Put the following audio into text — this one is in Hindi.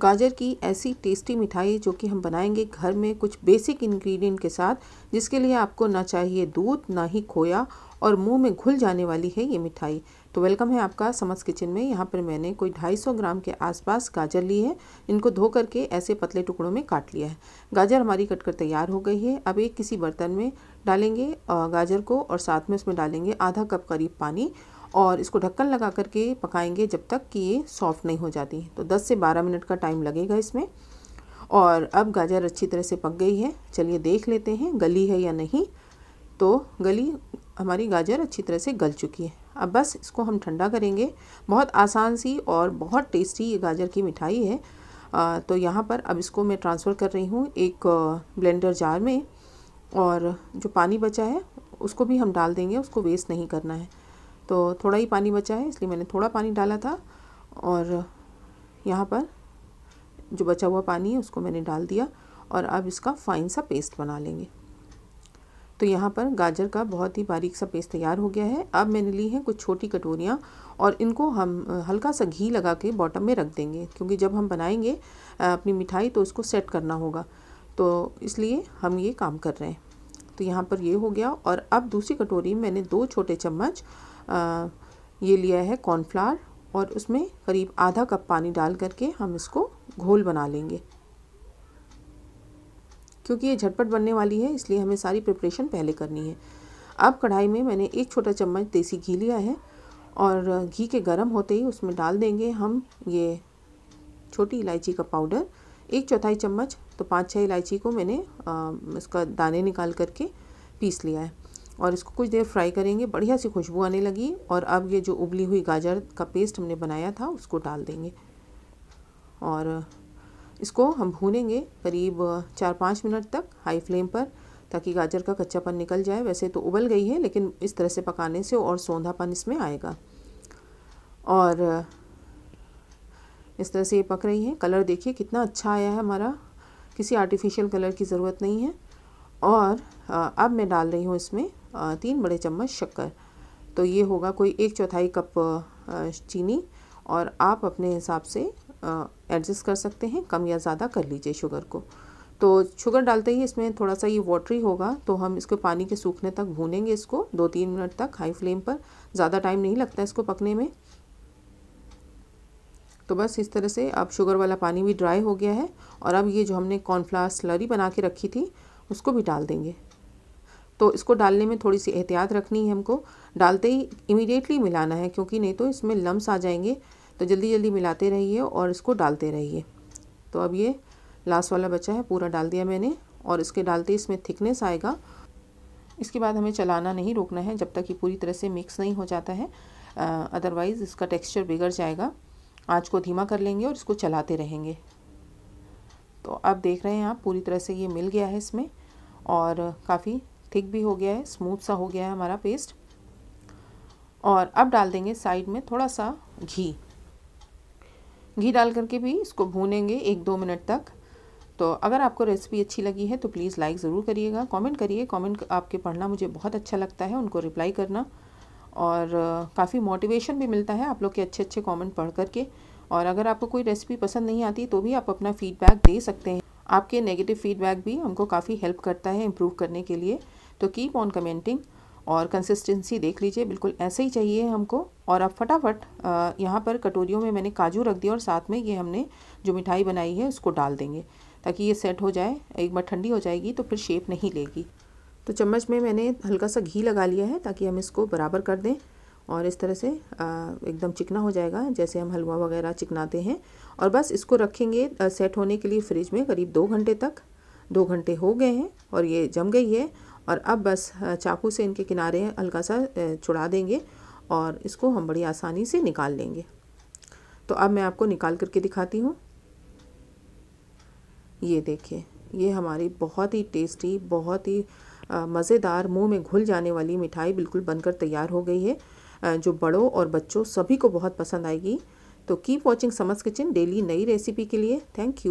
गाजर की ऐसी टेस्टी मिठाई जो कि हम बनाएंगे घर में कुछ बेसिक इंग्रेडिएंट के साथ जिसके लिए आपको ना चाहिए दूध ना ही खोया और मुंह में घुल जाने वाली है ये मिठाई तो वेलकम है आपका समस किचन में यहाँ पर मैंने कोई 250 ग्राम के आसपास गाजर ली है इनको धो करके ऐसे पतले टुकड़ों में काट लिया है गाजर हमारी कटकर तैयार हो गई है अब एक किसी बर्तन में डालेंगे गाजर को और साथ में उसमें डालेंगे आधा कप करीब पानी और इसको ढक्कन लगा करके पकाएंगे जब तक कि ये सॉफ्ट नहीं हो जाती तो 10 से 12 मिनट का टाइम लगेगा इसमें और अब गाजर अच्छी तरह से पक गई है चलिए देख लेते हैं गली है या नहीं तो गली हमारी गाजर अच्छी तरह से गल चुकी है अब बस इसको हम ठंडा करेंगे बहुत आसान सी और बहुत टेस्टी ये गाजर की मिठाई है आ, तो यहाँ पर अब इसको मैं ट्रांसफ़र कर रही हूँ एक ब्लेंडर जार में और जो पानी बचा है उसको भी हम डाल देंगे उसको वेस्ट नहीं करना है तो थोड़ा ही पानी बचा है इसलिए मैंने थोड़ा पानी डाला था और यहाँ पर जो बचा हुआ पानी है उसको मैंने डाल दिया और अब इसका फाइन सा पेस्ट बना लेंगे तो यहाँ पर गाजर का बहुत ही बारीक सा पेस्ट तैयार हो गया है अब मैंने ली है कुछ छोटी कटोरियाँ और इनको हम हल्का सा घी लगा के बॉटम में रख देंगे क्योंकि जब हम बनाएंगे अपनी मिठाई तो उसको सेट करना होगा तो इसलिए हम ये काम कर रहे हैं तो यहाँ पर ये हो गया और अब दूसरी कटोरी मैंने दो छोटे चम्मच ये लिया है कॉर्नफ्लावर और उसमें करीब आधा कप पानी डाल करके हम इसको घोल बना लेंगे क्योंकि ये झटपट बनने वाली है इसलिए हमें सारी प्रिपरेशन पहले करनी है अब कढ़ाई में मैंने एक छोटा चम्मच देसी घी लिया है और घी के गर्म होते ही उसमें डाल देंगे हम ये छोटी इलायची का पाउडर एक चौथाई चम्मच तो पाँच छः इलायची को मैंने आ, इसका दाने निकाल करके पीस लिया है और इसको कुछ देर फ्राई करेंगे बढ़िया सी खुशबू आने लगी और अब ये जो उबली हुई गाजर का पेस्ट हमने बनाया था उसको डाल देंगे और इसको हम भूनेंगे करीब चार पाँच मिनट तक हाई फ्लेम पर ताकि गाजर का कच्चापन निकल जाए वैसे तो उबल गई है लेकिन इस तरह से पकाने से और सौंधापन इसमें आएगा और इस तरह से ये पक रही है कलर देखिए कितना अच्छा आया है हमारा किसी आर्टिफिशियल कलर की ज़रूरत नहीं है और अब मैं डाल रही हूँ इसमें तीन बड़े चम्मच शक्कर तो ये होगा कोई एक चौथाई कप चीनी और आप अपने हिसाब से एडजस्ट कर सकते हैं कम या ज़्यादा कर लीजिए शुगर को तो शुगर डालते ही इसमें थोड़ा सा ये वाटरी होगा तो हम इसको पानी के सूखने तक भूनेंगे इसको दो तीन मिनट तक हाई फ्लेम पर ज़्यादा टाइम नहीं लगता इसको पकने में तो बस इस तरह से अब शुगर वाला पानी भी ड्राई हो गया है और अब ये जो हमने कॉर्नफ्लावर स्लरी बना के रखी थी उसको भी डाल देंगे तो इसको डालने में थोड़ी सी एहतियात रखनी है हमको डालते ही इमीडिएटली मिलाना है क्योंकि नहीं तो इसमें लम्स आ जाएंगे तो जल्दी जल्दी मिलाते रहिए और इसको डालते रहिए तो अब ये लास्ट वाला बचा है पूरा डाल दिया मैंने और इसके डालते ही इसमें थिकनेस आएगा इसके बाद हमें चलाना नहीं रोकना है जब तक कि पूरी तरह से मिक्स नहीं हो जाता है अदरवाइज़ इसका टेक्सचर बिगड़ जाएगा आँच को धीमा कर लेंगे और इसको चलाते रहेंगे तो अब देख रहे हैं आप पूरी तरह से ये मिल गया है इसमें और काफ़ी थिक भी हो गया है स्मूथ सा हो गया है हमारा पेस्ट और अब डाल देंगे साइड में थोड़ा सा घी घी डाल करके भी इसको भूनेंगे एक दो मिनट तक तो अगर आपको रेसिपी अच्छी लगी है तो प्लीज़ लाइक ज़रूर करिएगा कमेंट करिए कमेंट आपके पढ़ना मुझे बहुत अच्छा लगता है उनको रिप्लाई करना और काफ़ी मोटिवेशन भी मिलता है आप लोग के अच्छे अच्छे कमेंट पढ़ करके और अगर आपको कोई रेसिपी पसंद नहीं आती तो भी आप अपना फीडबैक दे सकते हैं आपके नेगेटिव फीडबैक भी हमको काफ़ी हेल्प करता है इम्प्रूव करने के लिए तो कीप ऑन कमेंटिंग और कंसिस्टेंसी देख लीजिए बिल्कुल ऐसे ही चाहिए हमको और अब फटाफट यहाँ पर कटोरियों में मैंने काजू रख दिया और साथ में ये हमने जो मिठाई बनाई है उसको डाल देंगे ताकि ये सेट हो जाए एक बार ठंडी हो जाएगी तो फिर शेप नहीं लेगी तो चम्मच में मैंने हल्का सा घी लगा लिया है ताकि हम इसको बराबर कर दें और इस तरह से एकदम चिकना हो जाएगा जैसे हम हलवा वगैरह चिकनाते हैं और बस इसको रखेंगे सेट होने के लिए फ्रिज में करीब दो घंटे तक दो घंटे हो गए हैं और ये जम गई है और अब बस चाकू से इनके किनारे हल्का सा छुड़ा देंगे और इसको हम बड़ी आसानी से निकाल लेंगे तो अब मैं आपको निकाल करके दिखाती हूँ ये देखिए ये हमारी बहुत ही टेस्टी बहुत ही मज़ेदार मुंह में घुल जाने वाली मिठाई बिल्कुल बनकर तैयार हो गई है जो बड़ों और बच्चों सभी को बहुत पसंद आएगी तो कीप वॉचिंग समस किचन डेली नई रेसिपी के लिए थैंक यू